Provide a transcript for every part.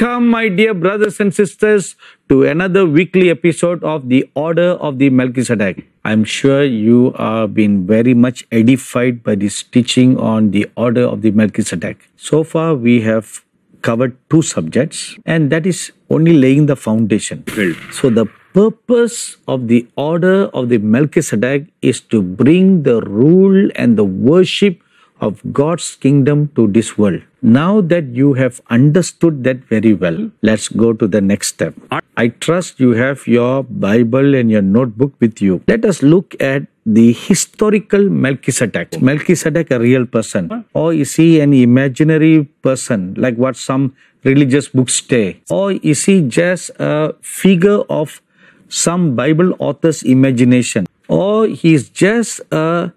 Welcome, my dear brothers and sisters, to another weekly episode of The Order of the Melchizedek. I'm sure you have been very much edified by this teaching on The Order of the Melchizedek. So far, we have covered two subjects, and that is only laying the foundation. So, the purpose of the Order of the Melchizedek is to bring the rule and the worship of God's kingdom to this world. Now that you have understood that very well, let's go to the next step. I trust you have your Bible and your notebook with you. Let us look at the historical Melchizedek. Melchizedek a real person? Or is he an imaginary person like what some religious books say? Or is he just a figure of some Bible author's imagination? Or he's just a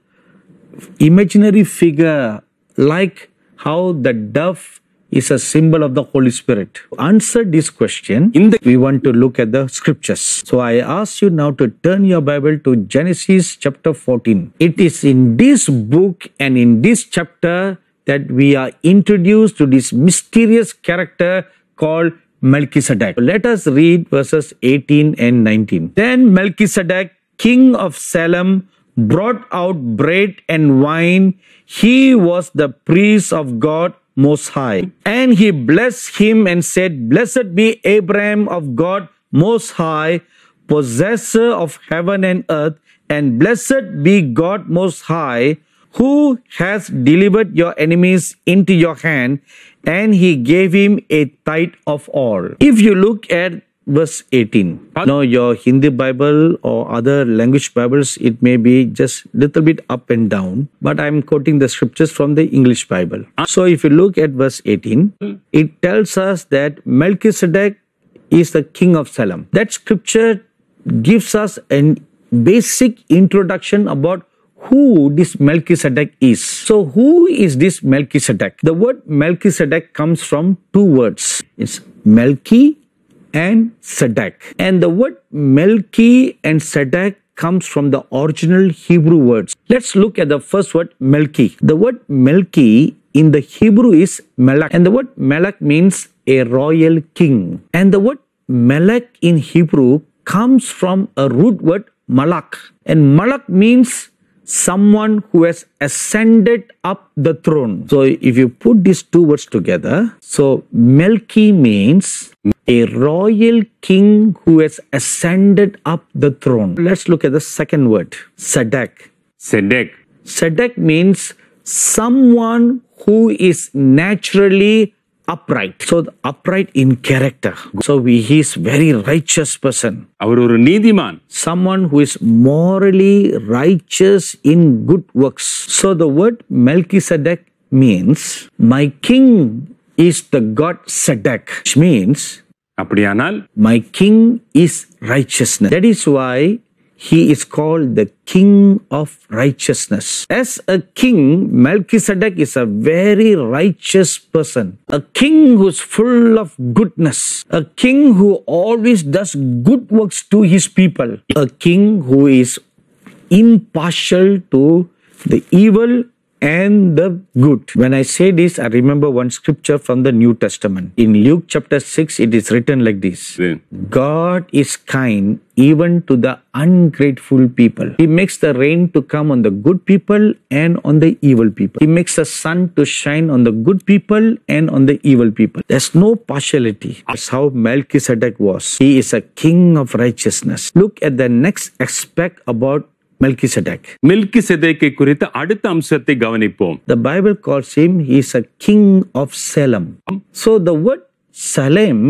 imaginary figure like how the dove is a symbol of the Holy Spirit. To answer this question, in the, we want to look at the scriptures. So I ask you now to turn your Bible to Genesis chapter 14. It is in this book and in this chapter that we are introduced to this mysterious character called Melchizedek. Let us read verses 18 and 19. Then Melchizedek, king of Salem, brought out bread and wine. He was the priest of God Most High. And he blessed him and said, Blessed be Abraham of God Most High, possessor of heaven and earth, and blessed be God Most High, who has delivered your enemies into your hand, and he gave him a tithe of all. If you look at verse 18. Now, your Hindi Bible or other language Bibles, it may be just little bit up and down, but I'm quoting the scriptures from the English Bible. Ah. So, if you look at verse 18, hmm. it tells us that Melchizedek is the king of Salem. That scripture gives us a basic introduction about who this Melchizedek is. So, who is this Melchizedek? The word Melchizedek comes from two words. It's Melchi and Sadak. And the word Melki and Sadak comes from the original Hebrew words. Let's look at the first word Melki. The word Melki in the Hebrew is Melak. And the word Melak means a royal king. And the word Melak in Hebrew comes from a root word Malak. And Malak means someone who has ascended up the throne. So if you put these two words together, so Melki means a royal king who has ascended up the throne. Let's look at the second word, Sadek. Sadek. Sadek means someone who is naturally upright. So upright in character. So he is very righteous person. Someone who is morally righteous in good works. So the word Melchizedek means my king is the god Sadek, which means அப்படியானால் my king is righteousness that is he is called the king of righteousness. As a king, Melchizedek is a very righteous person, a king who's full of goodness, a king who always does good works to his people, a king who is impartial to the evil and the good. When I say this, I remember one scripture from the New Testament. In Luke chapter 6, it is written like this yeah. God is kind even to the ungrateful people. He makes the rain to come on the good people and on the evil people. He makes the sun to shine on the good people and on the evil people. There's no partiality. That's how Melchizedek was. He is a king of righteousness. Look at the next aspect about Melchizedek மெல்கிசெதேக்கை குறித்த அடுத்த அம்சத்தை கவனிப்போம் the Bible calls him is a king of Salem so the word Salem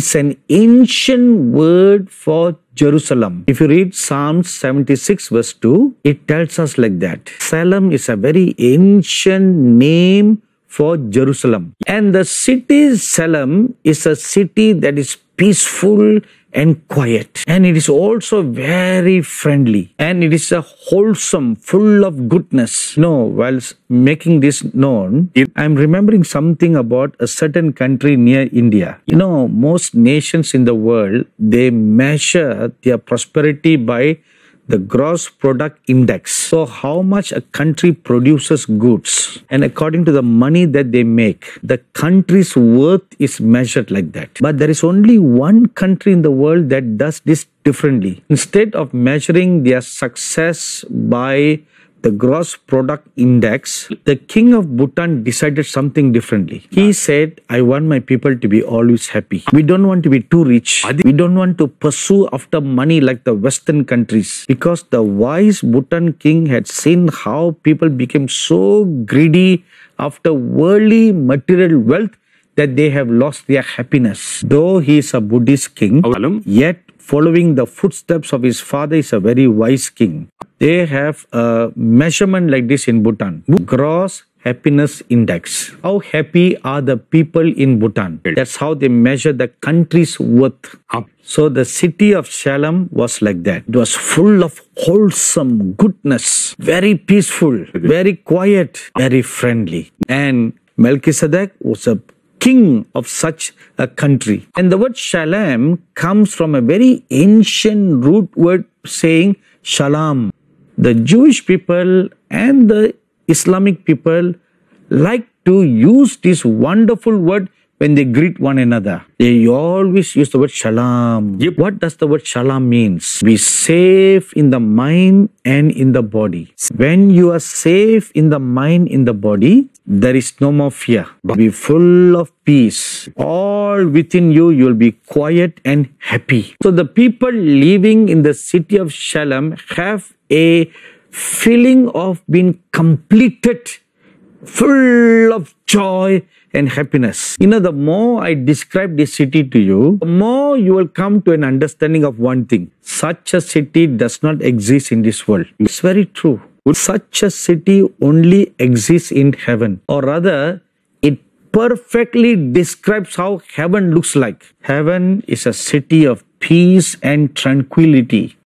is an ancient word for Jerusalem. If you read Psalm 76 verse 2, it tells us like that. Salem is a very ancient name for Jerusalem. And the city Salem is a city that is peaceful and quiet. And it is also very friendly. And it is a wholesome, full of goodness. You no, know, whilst making this known, I'm remembering something about a certain country near India. You know, most nations in the world, they measure their prosperity by the gross product index. So how much a country produces goods and according to the money that they make, the country's worth is measured like that. But there is only one country in the world that does this differently. Instead of measuring their success by the gross product index, the king of Bhutan decided something differently. He said, I want my people to be always happy. We don't want to be too rich. We don't want to pursue after money like the Western countries. Because the wise Bhutan king had seen how people became so greedy after worldly material wealth that they have lost their happiness. Though he is a Buddhist king, yet following the footsteps of his father is a very wise king. They have a measurement like this in Bhutan. Gross happiness index. How happy are the people in Bhutan? That's how they measure the country's worth. Up. So the city of Shalom was like that. It was full of wholesome goodness, very peaceful, very quiet, very friendly. And Melchizedek was a king of such a country. And the word shalom comes from a very ancient root word saying shalom. The Jewish people and the Islamic people like to use this wonderful word when they greet one another, they always use the word shalom. Yep. What does the word shalom means? Be safe in the mind and in the body. When you are safe in the mind, in the body, there is no more fear. Be full of peace. All within you, you'll be quiet and happy. So the people living in the city of Shalom have a feeling of being completed full of joy and happiness. You know, the more I describe this city to you, the more you will come to an understanding of one thing. Such a city does not exist in this world. It's very true. Such a city only exists in heaven, or rather, it perfectly describes how heaven looks like. Heaven is a city of peace and tranquility